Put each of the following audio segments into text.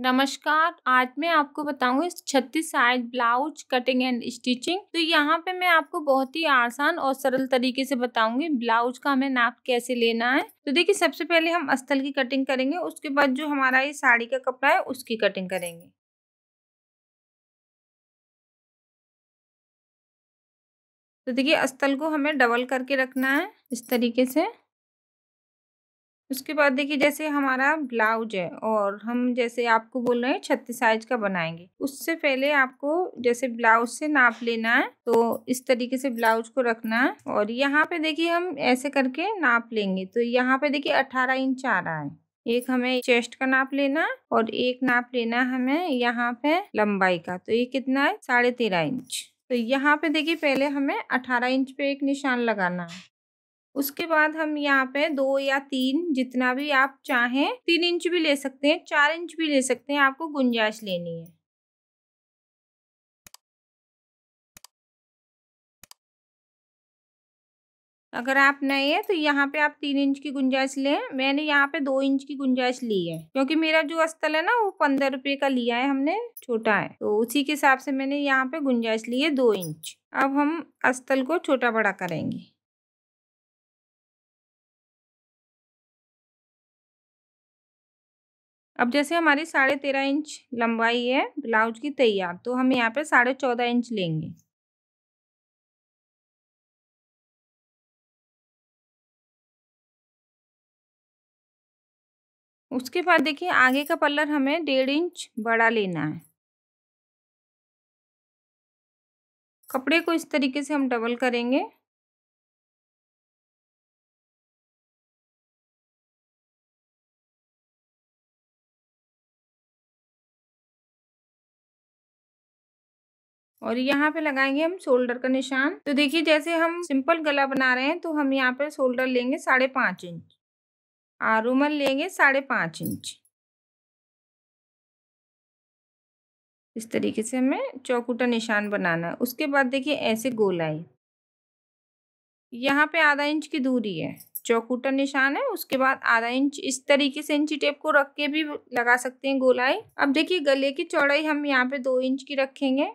नमस्कार आज मैं आपको बताऊंगी छत्तीस size blouse cutting and stitching तो यहाँ पे मैं आपको बहुत ही आसान और सरल तरीके से बताऊंगी ब्लाउज का हमें नाप कैसे लेना है तो देखिए सबसे पहले हम अस्तल की कटिंग करेंगे उसके बाद जो हमारा ये साड़ी का कपड़ा है उसकी कटिंग करेंगे तो देखिए अस्तल को हमें डबल करके रखना है इस तरीके से उसके बाद देखिए जैसे हमारा ब्लाउज है और हम जैसे आपको बोल रहे हैं छत्तीस साइज का बनाएंगे उससे पहले आपको जैसे ब्लाउज से नाप लेना है तो इस तरीके से ब्लाउज को रखना है और यहाँ पे देखिए हम ऐसे करके नाप लेंगे तो यहाँ पे देखिए अठारह इंच आ रहा है एक हमें चेस्ट का नाप लेना है और एक नाप लेना है हमें यहाँ पे लंबाई का तो ये कितना है साढ़े तेरह इंच तो यहाँ पे देखिए पहले हमें अठारह इंच पे एक निशान लगाना है उसके बाद हम यहाँ पे दो या तीन जितना भी आप चाहें तीन इंच भी ले सकते हैं चार इंच भी ले सकते हैं आपको गुंजाइश लेनी है अगर आप नए हैं तो यहाँ पे आप तीन इंच की गुंजाइश लें मैंने यहाँ पे दो इंच की गुंजाइश ली है क्योंकि मेरा जो अस्तल है ना वो पंद्रह रुपये का लिया है हमने छोटा है तो उसी के हिसाब से मैंने यहाँ पे गुंजाइश ली है दो इंच अब हम अस्तल को छोटा बड़ा करेंगे अब जैसे हमारी साढ़े तेरह इंच लंबाई है ब्लाउज की तैयार तो हम यहाँ पे साढ़े चौदह इंच लेंगे उसके बाद देखिए आगे का पल्लर हमें डेढ़ इंच बड़ा लेना है कपड़े को इस तरीके से हम डबल करेंगे और यहाँ पे लगाएंगे हम शोल्डर का निशान तो देखिए जैसे हम सिंपल गला बना रहे हैं तो हम यहाँ पे शोल्डर लेंगे साढ़े पाँच इंच और रूमल लेंगे साढ़े पाँच इंच इस तरीके से हमें चौकूटा निशान बनाना है उसके बाद देखिए ऐसे गोलाई यहाँ पे आधा इंच की दूरी है चौकूटा निशान है उसके बाद आधा इंच इस तरीके से इंची टेप को रख के भी लगा सकते हैं गोलाई अब देखिए गले की चौड़ाई हम यहाँ पे दो इंच की रखेंगे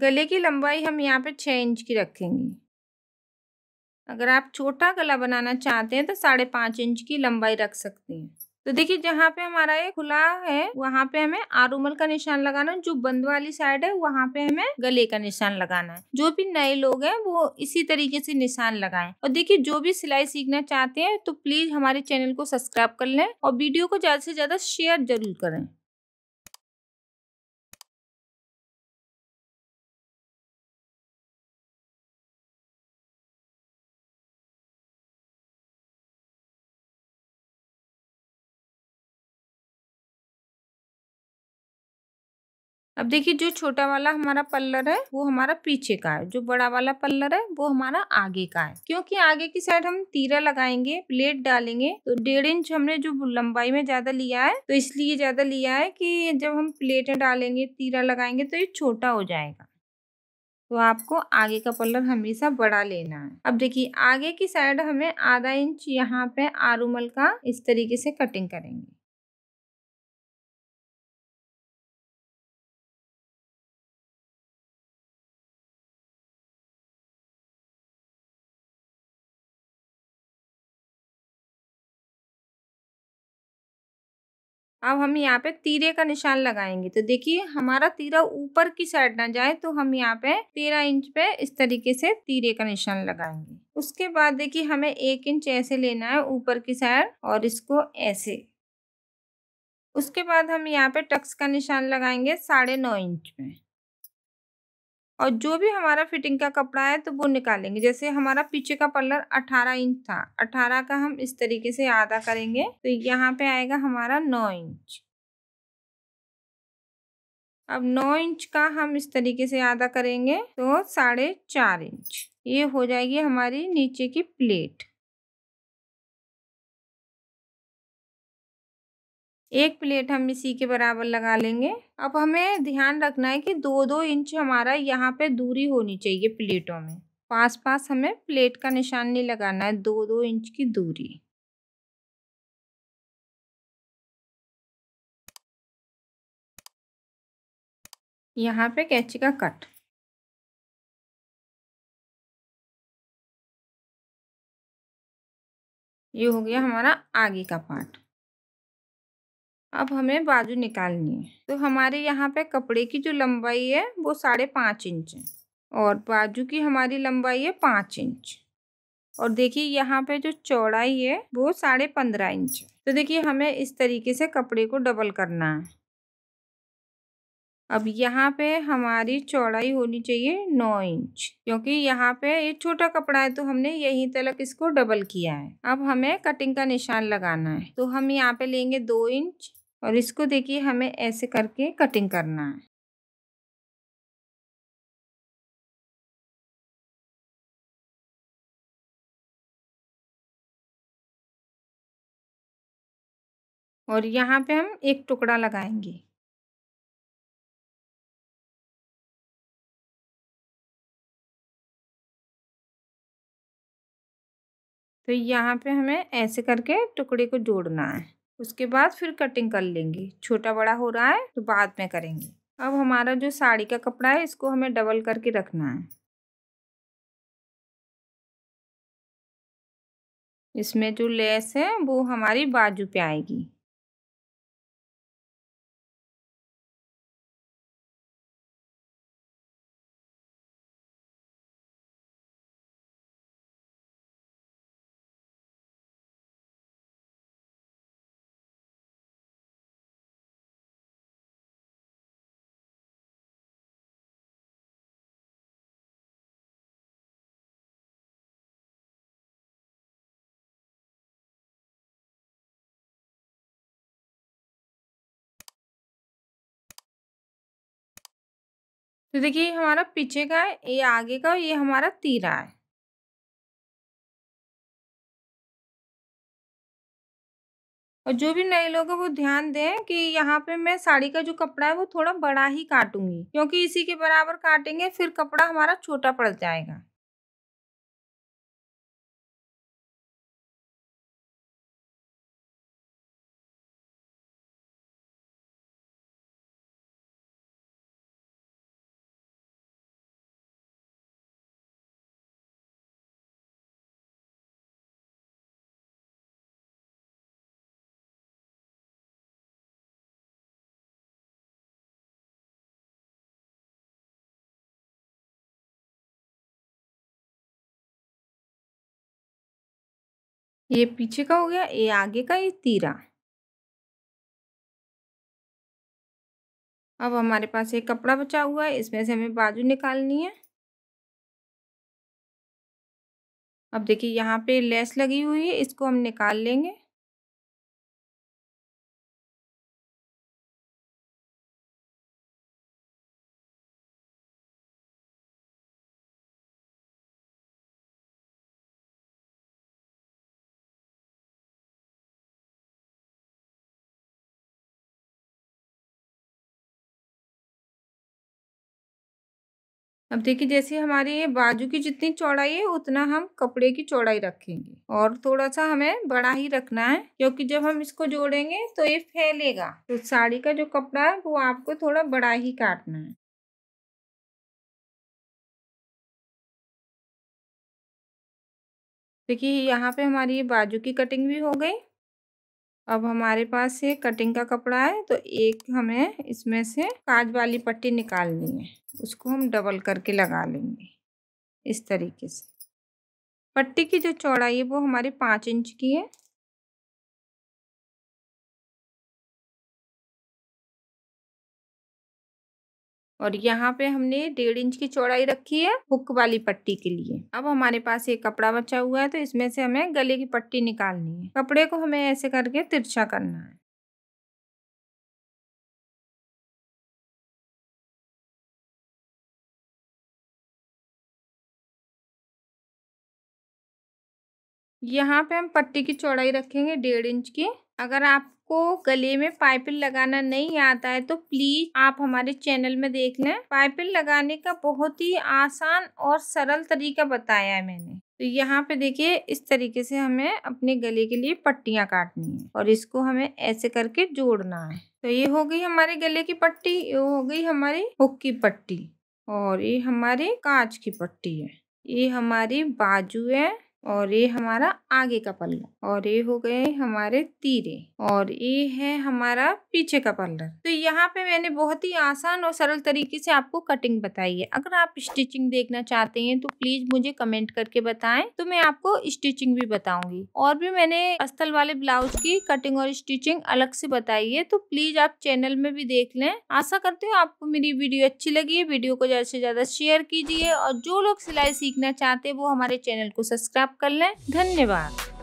गले की लंबाई हम यहाँ पे छः इंच की रखेंगे अगर आप छोटा गला बनाना चाहते हैं तो साढ़े पाँच इंच की लंबाई रख सकते हैं तो देखिए जहाँ पे हमारा ये खुला है वहाँ पे हमें आरूमल का निशान लगाना है जो बंद वाली साइड है वहाँ पे हमें गले का निशान लगाना है जो भी नए लोग हैं वो इसी तरीके से निशान लगाएं और देखिए जो भी सिलाई सीखना चाहते हैं तो प्लीज हमारे चैनल को सब्सक्राइब कर लें और वीडियो को ज्यादा से ज्यादा शेयर जरूर करें अब देखिए जो छोटा वाला हमारा पल्लर है वो हमारा पीछे का है जो बड़ा वाला पल्लर है वो हमारा आगे का है क्योंकि आगे की साइड हम तीरा लगाएंगे प्लेट डालेंगे तो डेढ़ इंच हमने जो लंबाई में ज्यादा लिया है तो इसलिए ज्यादा लिया है कि जब हम प्लेट डालेंगे तीरा लगाएंगे तो ये छोटा हो जाएगा तो आपको आगे का पल्लर हमेशा बड़ा लेना है अब देखिए आगे की साइड हमें आधा इंच यहाँ पे आरूमल का इस तरीके से कटिंग करेंगे अब हम यहाँ पे तीरे का निशान लगाएंगे तो देखिए हमारा तीरा ऊपर की साइड ना जाए तो हम यहाँ पे तेरह इंच पे इस तरीके से तीरे का निशान लगाएंगे उसके बाद देखिए हमें एक इंच ऐसे लेना है ऊपर की साइड और इसको ऐसे उसके बाद हम यहाँ पे टक्स का निशान लगाएंगे साढ़े नौ इंच में और जो भी हमारा फिटिंग का कपड़ा है तो वो निकालेंगे जैसे हमारा पीछे का पल्लर 18 इंच था 18 का हम इस तरीके से आधा करेंगे तो यहाँ पे आएगा हमारा 9 इंच अब 9 इंच का हम इस तरीके से आधा करेंगे तो साढ़े चार इंच ये हो जाएगी हमारी नीचे की प्लेट एक प्लेट हम इसी के बराबर लगा लेंगे अब हमें ध्यान रखना है कि दो दो इंच हमारा यहाँ पे दूरी होनी चाहिए प्लेटों में पास पास हमें प्लेट का निशान नहीं लगाना है दो दो इंच की दूरी यहाँ पे कैची का कट ये हो गया हमारा आगे का पार्ट अब हमें बाजू निकालनी है तो हमारे यहाँ पे कपड़े की जो लंबाई है वो साढ़े पाँच इंच है और बाजू की हमारी लंबाई है पाँच इंच और देखिए यहाँ पे जो चौड़ाई है वो साढ़े पंद्रह इंच है तो देखिए हमें इस तरीके से कपड़े को डबल करना है अब यहाँ पे हमारी चौड़ाई होनी चाहिए नौ इंच क्योंकि यहाँ पे ये छोटा कपड़ा है तो हमने यहीं तलक इसको डबल किया है अब हमें कटिंग का निशान लगाना है तो हम यहाँ पे लेंगे दो इंच और इसको देखिए हमें ऐसे करके कटिंग करना है और यहाँ पे हम एक टुकड़ा लगाएंगे तो यहाँ पे हमें ऐसे करके टुकड़े को जोड़ना है उसके बाद फिर कटिंग कर लेंगे छोटा बड़ा हो रहा है तो बाद में करेंगे अब हमारा जो साड़ी का कपड़ा है इसको हमें डबल करके रखना है इसमें जो लेस है वो हमारी बाजू पे आएगी तो देखिए हमारा पीछे का है ये आगे का ये हमारा तीरा है और जो भी नए लोग हैं वो ध्यान दें कि यहाँ पे मैं साड़ी का जो कपड़ा है वो थोड़ा बड़ा ही काटूंगी क्योंकि इसी के बराबर काटेंगे फिर कपड़ा हमारा छोटा पड़ जाएगा ये पीछे का हो गया ये आगे का ये तीरा अब हमारे पास एक कपड़ा बचा हुआ है इसमें से हमें बाजू निकालनी है अब देखिए यहाँ पे लेस लगी हुई है इसको हम निकाल लेंगे अब देखिए जैसे हमारी ये बाजू की जितनी चौड़ाई है उतना हम कपड़े की चौड़ाई रखेंगे और थोड़ा सा हमें बड़ा ही रखना है क्योंकि जब हम इसको जोड़ेंगे तो ये फैलेगा तो साड़ी का जो कपड़ा है वो आपको थोड़ा बड़ा ही काटना है देखिए यहाँ पे हमारी ये बाजू की कटिंग भी हो गई अब हमारे पास ये कटिंग का कपड़ा है तो एक हमें इसमें से काज वाली पट्टी निकालनी है उसको हम डबल करके लगा लेंगे इस तरीके से पट्टी की जो चौड़ाई है वो हमारी पाँच इंच की है और यहाँ पे हमने डेढ़ इंच की चौड़ाई रखी है हुक वाली पट्टी के लिए अब हमारे पास ये कपड़ा बचा हुआ है तो इसमें से हमें गले की पट्टी निकालनी है कपड़े को हमें ऐसे करके तिरछा करना है यहाँ पे हम पट्टी की चौड़ाई रखेंगे डेढ़ इंच की अगर आप आपको गले में पाइपिल लगाना नहीं आता है तो प्लीज आप हमारे चैनल में देख लें पाइपिल लगाने का बहुत ही आसान और सरल तरीका बताया है मैंने तो यहाँ पे देखिए इस तरीके से हमें अपने गले के लिए पट्टियाँ काटनी है और इसको हमें ऐसे करके जोड़ना है तो ये हो गई हमारे गले की पट्टी ये हो गई हमारी हुक की पट्टी और ये हमारी कांच की पट्टी है ये हमारी बाजू है और ये हमारा आगे का पल्ला और ये हो गए हमारे तीरे और ये है हमारा पीछे का पल्ला तो यहाँ पे मैंने बहुत ही आसान और सरल तरीके से आपको कटिंग बताई है अगर आप स्टिचिंग देखना चाहते हैं तो प्लीज मुझे कमेंट करके बताएं तो मैं आपको स्टिचिंग भी बताऊंगी और भी मैंने अस्तल वाले ब्लाउज की कटिंग और स्टिचिंग अलग से बताई है तो प्लीज आप चैनल में भी देख लें आशा करते हो आपको मेरी वीडियो अच्छी लगी है वीडियो को ज्यादा से ज्यादा शेयर कीजिए और जो लोग सिलाई सीखना चाहते हैं वो हमारे चैनल को सब्सक्राइब कर लें धन्यवाद